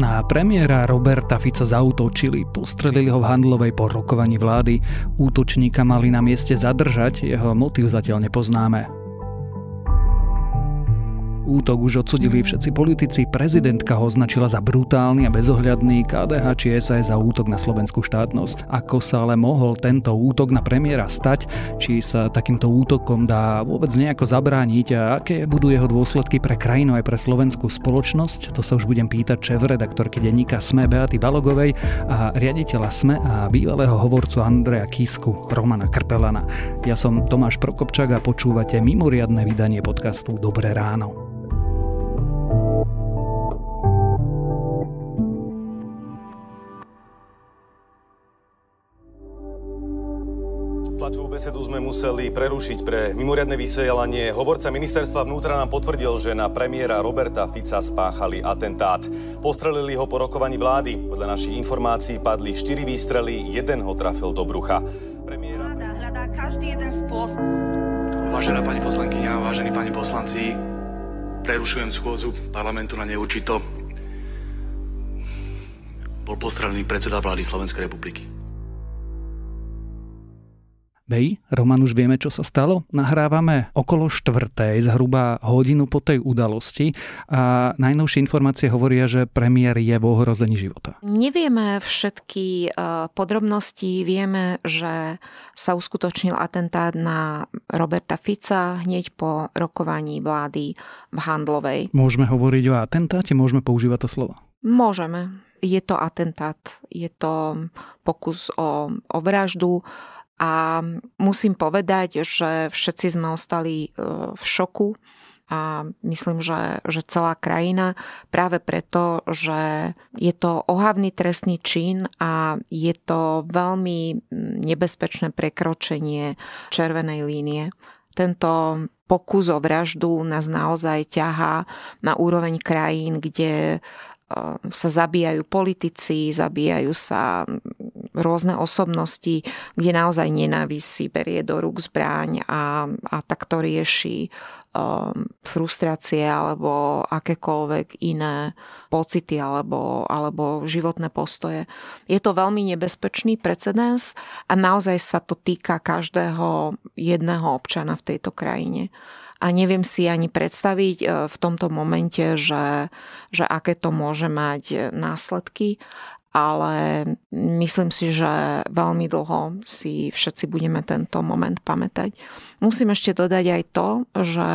Na premiéra Roberta Fica zautočili, postrelili ho v handlovej po rokovaní vlády, útočníka mali na mieste zadržať, jeho motiv zatiaľ nepoznáme. Útok už odsudili všetci politici, prezidentka ho označila za brutálny a bezohľadný, KDH či SAS za útok na slovenskú štátnosť. Ako sa ale mohol tento útok na premiéra stať, či sa takýmto útokom dá vôbec nejako zabrániť a aké budú jeho dôsledky pre krajinu aj pre slovenskú spoločnosť, to sa už budem pýtať šéf-redaktorky denníka SME Beaty Balogovej a riaditeľa SME a bývalého hovorcu Andreja Kisku Romana Krpelana. Ja som Tomáš Prokopčák a počúvate mimoriadne vydanie podcastu Dobré ráno. Tlačovú besedu sme museli prerušiť pre mimoriadne vysielanie. Hovorca ministerstva vnútra nám potvrdil, že na premiéra Roberta Fica spáchali atentát. Postrelili ho po rokovaní vlády. Podľa našich informácií padli 4 výstrely, jeden ho trafil do brucha. Premiéra... Vláda hľadá každý jeden spôsob. Vážená pani poslankyňa, vážení pani poslanci, prerušujem schôdzu parlamentu na neurčito. Bol postrelený predseda vlády Slovenskej republiky. Bej, Roman, už vieme, čo sa stalo. Nahrávame okolo štvrtej, zhruba hodinu po tej udalosti a najnovšie informácie hovoria, že premiér je v ohrození života. Nevieme všetky e, podrobnosti. Vieme, že sa uskutočnil atentát na Roberta Fica hneď po rokovaní vlády v Handlovej. Môžeme hovoriť o atentáte? Môžeme používať to slovo? Môžeme. Je to atentát, je to pokus o, o vraždu a musím povedať, že všetci sme ostali e, v šoku a myslím, že, že celá krajina práve preto, že je to ohavný trestný čin a je to veľmi nebezpečné prekročenie červenej línie. Tento pokus o vraždu nás naozaj ťahá na úroveň krajín, kde e, sa zabíjajú politici, zabíjajú sa rôzne osobnosti, kde naozaj nenávisť si berie do rúk zbraň a, a takto rieši um, frustrácie alebo akékoľvek iné pocity alebo, alebo životné postoje. Je to veľmi nebezpečný precedens a naozaj sa to týka každého jedného občana v tejto krajine a neviem si ani predstaviť eh, v tomto momente, že, že aké to môže mať následky ale myslím si, že veľmi dlho si všetci budeme tento moment pamätať. Musím ešte dodať aj to, že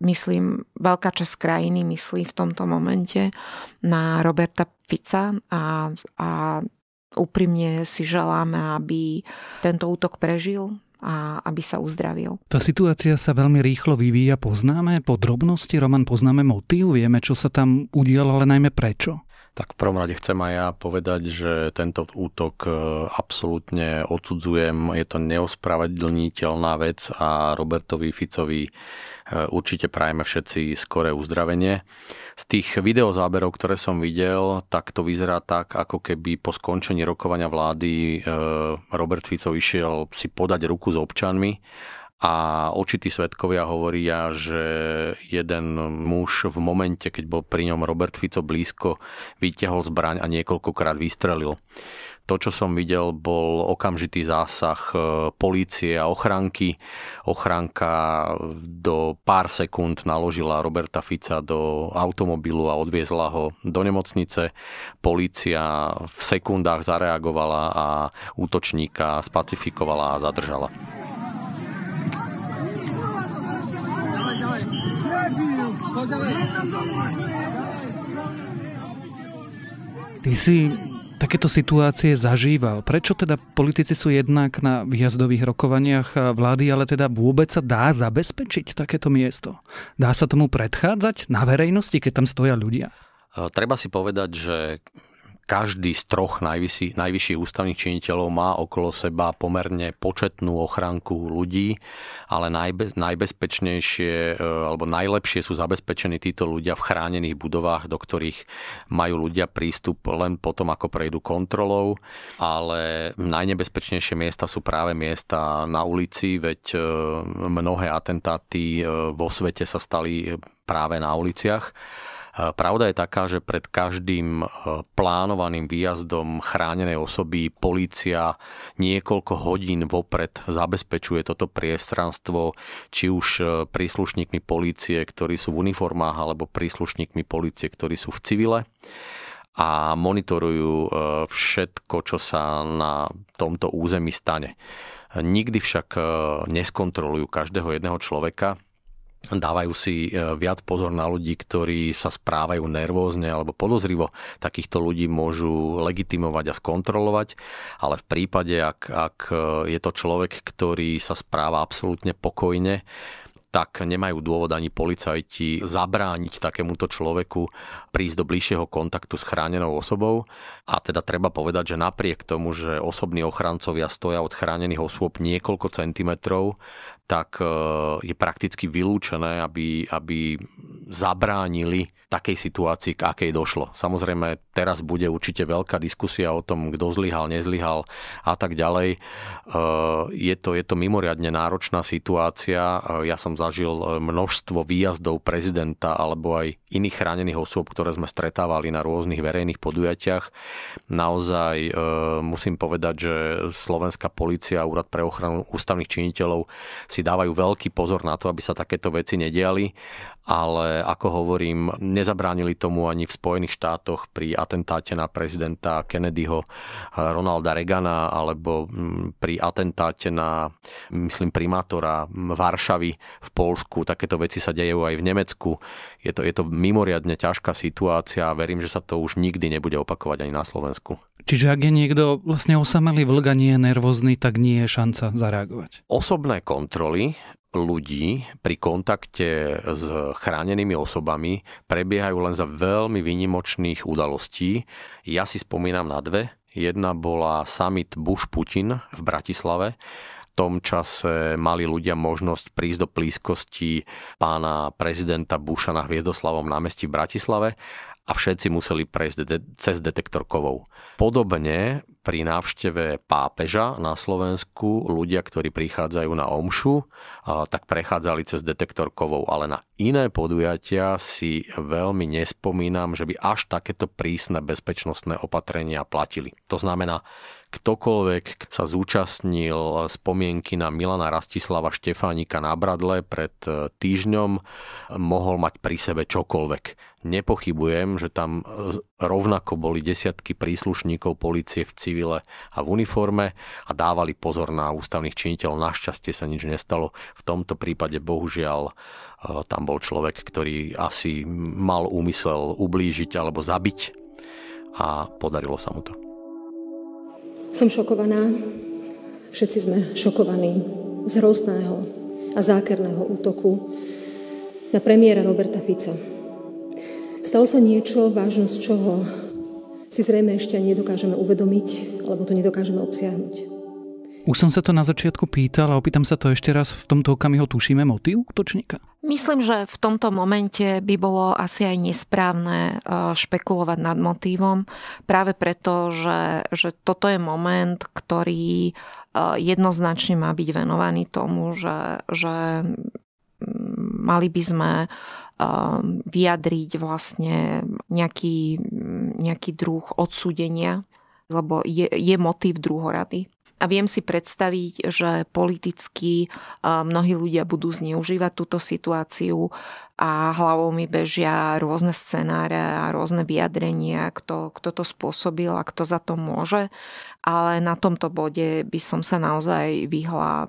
myslím, veľká časť krajiny myslí v tomto momente na Roberta Fica a, a úprimne si želáme, aby tento útok prežil, a aby sa uzdravil. Tá situácia sa veľmi rýchlo vyvíja, poznáme podrobnosti, Roman, poznáme motív, vieme, čo sa tam udialo, ale najmä prečo. Tak v prvom rade chcem aj ja povedať, že tento útok e, absolútne odsudzujem. Je to neospravedlniteľná vec a Robertovi Ficovi e, určite prajeme všetci skoré uzdravenie. Z tých videozáberov, ktoré som videl, tak to vyzerá tak, ako keby po skončení rokovania vlády e, Robert Fico išiel si podať ruku s občanmi a očití svetkovia hovoria, že jeden muž v momente, keď bol pri ňom Robert Fico blízko, vyťahol zbraň a niekoľkokrát vystrelil. To, čo som videl, bol okamžitý zásah e, polície a ochranky. Ochránka do pár sekúnd naložila Roberta Fica do automobilu a odviezla ho do nemocnice. Polícia v sekundách zareagovala a útočníka spacifikovala a zadržala. Ty si takéto situácie zažíval. Prečo teda politici sú jednak na výjazdových rokovaniach vlády, ale teda vôbec sa dá zabezpečiť takéto miesto? Dá sa tomu predchádzať na verejnosti, keď tam stoja ľudia? Treba si povedať, že každý z troch najvyšší, najvyšších ústavných činiteľov má okolo seba pomerne početnú ochranku ľudí, ale najbe, najbezpečnejšie e, alebo najlepšie sú zabezpečení títo ľudia v chránených budovách, do ktorých majú ľudia prístup len potom, ako prejdú kontrolou, ale najnebezpečnejšie miesta sú práve miesta na ulici, veď e, mnohé atentáty e, vo svete sa stali práve na uliciach E, pravda je taká, že pred každým e, plánovaným výjazdom chránenej osoby policia niekoľko hodín vopred zabezpečuje toto priestranstvo, či už e, príslušníkmi polície, ktorí sú v uniformách, alebo príslušníkmi polície, ktorí sú v civile a monitorujú všetko, čo sa na tomto území stane. Nikdy však neskontrolujú každého jedného človeka, dávajú si e, viac pozor na ľudí, ktorí sa správajú nervózne alebo podozrivo. Takýchto ľudí môžu legitimovať a skontrolovať, ale v prípade, ak, ak e, je to človek, ktorý sa správa absolútne pokojne, tak nemajú dôvod ani policajti zabrániť takémuto človeku prísť do bližšieho kontaktu s chránenou osobou. A teda treba povedať, že napriek tomu, že osobní ochrancovia stoja od chránených osôb niekoľko centimetrov, tak e, je prakticky vylúčené, aby, aby zabránili takej situácii, k akej došlo. Samozrejme, teraz bude určite veľká diskusia o tom, kto zlyhal, nezlyhal a tak ďalej. E, je to, je to mimoriadne náročná situácia. E, ja som zažil množstvo výjazdov prezidenta alebo aj iných chránených osôb, ktoré sme stretávali na rôznych verejných podujatiach. Naozaj musím povedať, že slovenská policia, Úrad pre ochranu ústavných činiteľov si si dávajú veľký pozor na to, aby sa takéto veci nediali ale ako hovorím, nezabránili tomu ani v Spojených štátoch pri atentáte na prezidenta Kennedyho eh, Ronalda Reagana alebo mm, pri atentáte na, myslím, primátora mm, Varšavy v Polsku. Takéto veci sa dejú aj v Nemecku. Je to, je to mimoriadne ťažká situácia a verím, že sa to už nikdy nebude opakovať ani na Slovensku. Čiže ak je niekto vlastne osamelý vlga, nie je nervózny, tak nie je šanca zareagovať. Osobné kontroly ľudí pri kontakte s chránenými osobami prebiehajú len za veľmi výnimočných udalostí. Ja si spomínam na dve. Jedna bola summit Bush-Putin v Bratislave. V tom čase mali ľudia možnosť prísť do blízkosti pána prezidenta Busha na Hviezdoslavom námestí v Bratislave a všetci museli prejsť de- cez detektor kovov. Podobne pri návšteve pápeža na Slovensku ľudia, ktorí prichádzajú na omšu, tak prechádzali cez detektor kovov, ale na iné podujatia si veľmi nespomínam, že by až takéto prísne bezpečnostné opatrenia platili. To znamená, ktokoľvek sa zúčastnil spomienky na Milana Rastislava Štefánika na Bradle pred e, týždňom, mohol mať pri sebe čokoľvek. Nepochybujem, že tam e, rovnako boli desiatky príslušníkov policie v civile a v uniforme a dávali pozor na ústavných činiteľov. Našťastie sa nič nestalo. V tomto prípade bohužiaľ e, tam bol človek, ktorý asi mal úmysel ublížiť alebo zabiť a podarilo sa mu to. Som šokovaná, všetci sme šokovaní z hrozného a zákerného útoku na premiéra Roberta Fica. Stalo sa niečo, vážnosť čoho si zrejme ešte nedokážeme uvedomiť, alebo to nedokážeme obsiahnuť. Už som sa to na začiatku pýtal a opýtam sa to ešte raz. V tomto okamihu tušíme motív útočníka? Myslím, že v tomto momente by bolo asi aj nesprávne e, špekulovať nad motívom, práve preto, že, že toto je moment, ktorý e, jednoznačne má byť venovaný tomu, že, že mm, mali by sme e, vyjadriť vlastne nejaký, mm, nejaký druh odsúdenia, lebo je, je motív druhorady. A viem si predstaviť, že politicky e, mnohí ľudia budú zneužívať túto situáciu a hlavou mi bežia rôzne scenáre a rôzne vyjadrenia, kto, kto to spôsobil a kto za to môže. Ale na tomto bode by som sa naozaj vyhla e,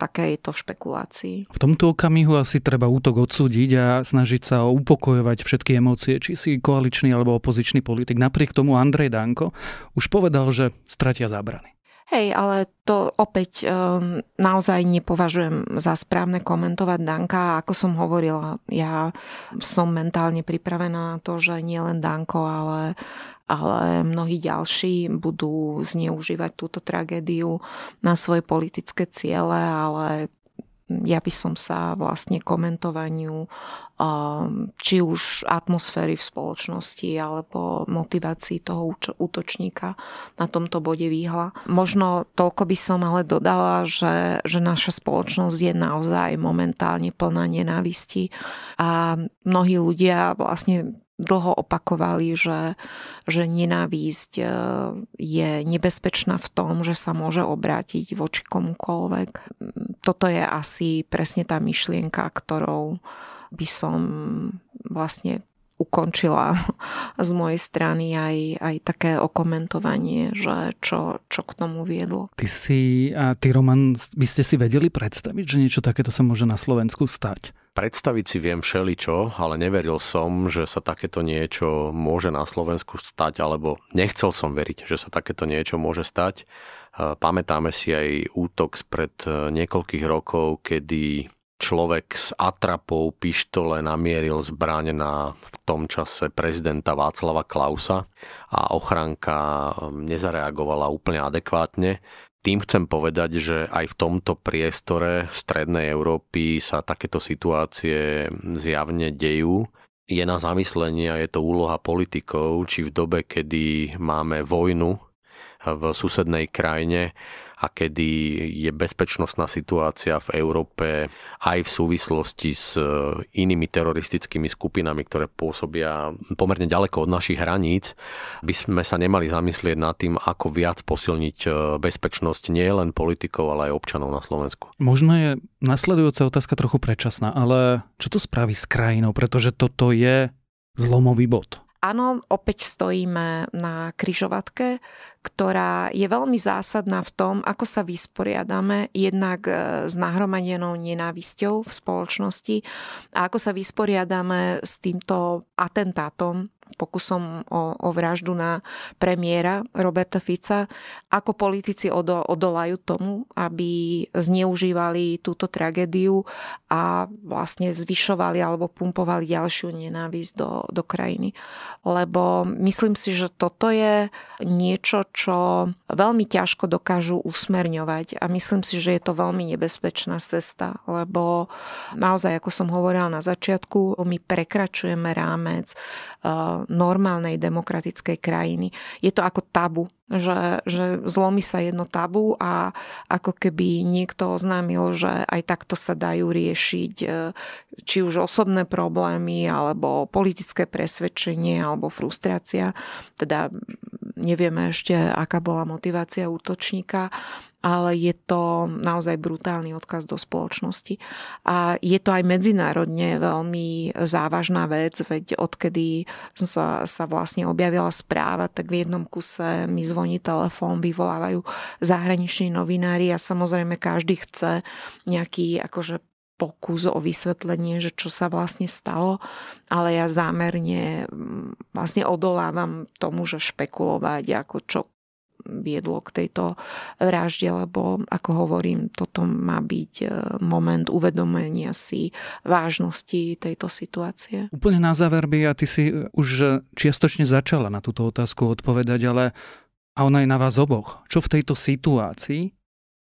takéto špekulácii. V tomto okamihu asi treba útok odsúdiť a snažiť sa upokojovať všetky emócie, či si koaličný alebo opozičný politik. Napriek tomu Andrej Danko už povedal, že stratia zábrany. Hej, ale to opäť um, naozaj nepovažujem za správne komentovať Danka. Ako som hovorila, ja som mentálne pripravená na to, že nie len Danko, ale, ale mnohí ďalší budú zneužívať túto tragédiu na svoje politické ciele, ale ja by som sa vlastne komentovaniu um, či už atmosféry v spoločnosti alebo motivácii toho útočníka na tomto bode výhla. Možno toľko by som ale dodala, že, že naša spoločnosť je naozaj momentálne plná nenávisti a mnohí ľudia vlastne dlho opakovali, že, že nenávisť e, je nebezpečná v tom, že sa môže obrátiť voči komukoľvek. Toto je asi presne tá myšlienka, ktorou by som vlastne ukončila z mojej strany aj, aj také okomentovanie, že čo, čo k tomu viedlo. Ty si, a ty Roman, by ste si vedeli predstaviť, že niečo takéto sa môže na Slovensku stať? Predstaviť si viem všeličo, ale neveril som, že sa takéto niečo môže na Slovensku stať, alebo nechcel som veriť, že sa takéto niečo môže stať. Pamätáme si aj útok spred e, niekoľkých rokov, kedy človek s atrapou pištole namieril zbraň na v tom čase prezidenta Václava Klausa a ochranka um, nezareagovala úplne adekvátne. Tým chcem povedať, že aj v tomto priestore strednej Európy sa takéto situácie zjavne dejú. Je na zamyslenie a je to úloha politikov, či v dobe, kedy máme vojnu v susednej krajine, a kedy je bezpečnostná situácia v Európe aj v súvislosti s e, inými teroristickými skupinami, ktoré pôsobia pomerne ďaleko od našich hraníc, by sme sa nemali zamyslieť nad tým, ako viac posilniť e, bezpečnosť nielen politikov, ale aj občanov na Slovensku. Možno je nasledujúca otázka trochu predčasná, ale čo to spraví s krajinou, pretože toto je zlomový bod. Áno, opäť stojíme na kryžovatke, ktorá je veľmi zásadná v tom, ako sa vysporiadame jednak e, s nahromadenou nenávisťou v spoločnosti a ako sa vysporiadame s týmto atentátom pokusom o, o vraždu na premiéra Roberta Fica, ako politici odo, odolajú tomu, aby zneužívali túto tragédiu a vlastne zvyšovali alebo pumpovali ďalšiu nenávisť do, do krajiny. Lebo myslím si, že toto je niečo, čo veľmi ťažko dokážu usmerňovať a myslím si, že je to veľmi nebezpečná cesta, lebo naozaj, ako som hovorila na začiatku, my prekračujeme rámec eh, normálnej demokratickej krajiny. Je to ako tabu, že, že zlomí sa jedno tabu a ako keby niekto oznámil, že aj takto sa dajú riešiť e, či už osobné problémy, alebo politické presvedčenie, alebo frustrácia. Teda nevieme ešte, aká bola motivácia útočníka, ale je to naozaj brutálny odkaz do spoločnosti. A je to aj medzinárodne veľmi závažná vec, veď odkedy sa, sa vlastne objavila správa, tak v jednom kuse mi zvoní telefón, vyvolávajú zahraniční novinári a samozrejme každý chce nejaký akože pokus o vysvetlenie, že čo sa vlastne stalo, ale ja zámerne mm, vlastne odolávam tomu, že špekulovať, ako čo viedlo k tejto vražde, lebo ako hovorím, toto má byť e, moment uvedomenia si vážnosti tejto situácie. Úplne na záver by, a ty si e, už e, čiastočne začala na túto otázku odpovedať, ale a ona je na vás oboch. Čo v tejto situácii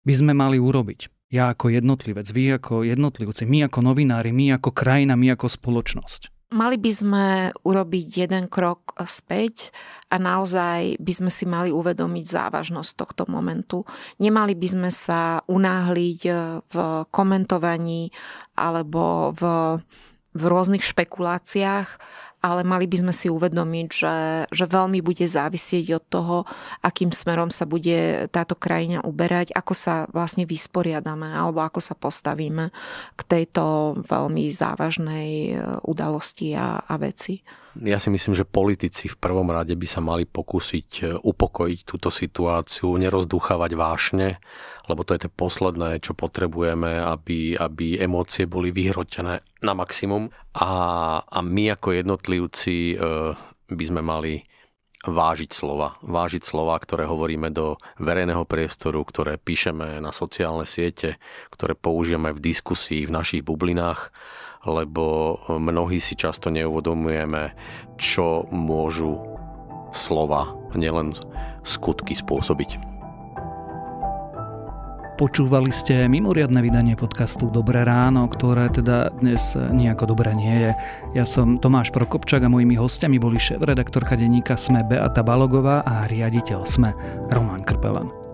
by sme mali urobiť? Ja ako jednotlivec, vy ako jednotlivci, my ako novinári, my ako krajina, my ako spoločnosť. Mali by sme urobiť jeden krok späť a naozaj by sme si mali uvedomiť závažnosť tohto momentu. Nemali by sme sa unáhliť eh, v komentovaní alebo v, v rôznych špekuláciách ale mali by sme si uvedomiť, že, že veľmi bude závisieť od toho, akým smerom sa bude táto krajina uberať, ako sa vlastne vysporiadame alebo ako sa postavíme k tejto veľmi závažnej eh, udalosti a, a veci. Ja si myslím, že politici v prvom rade by sa mali pokúsiť e, upokojiť túto situáciu, nerozduchávať vášne, lebo to je to posledné, čo potrebujeme, aby, aby emócie boli vyhrotené na maximum. A, a my ako jednotlivci e, by sme mali vážiť slova. Vážiť slova, ktoré hovoríme do verejného priestoru, ktoré píšeme na sociálne siete, ktoré použijeme v diskusii v našich bublinách, lebo mnohí si často neuvodomujeme, čo môžu slova, nielen skutky spôsobiť. Počúvali ste mimoriadne vydanie podcastu Dobré ráno, ktoré teda dnes nejako dobré nie je. Ja som Tomáš Prokopčak a mojimi hostiami boli šéf-redaktorka denníka SME Beata Balogová a riaditeľ SME Roman Krpelan.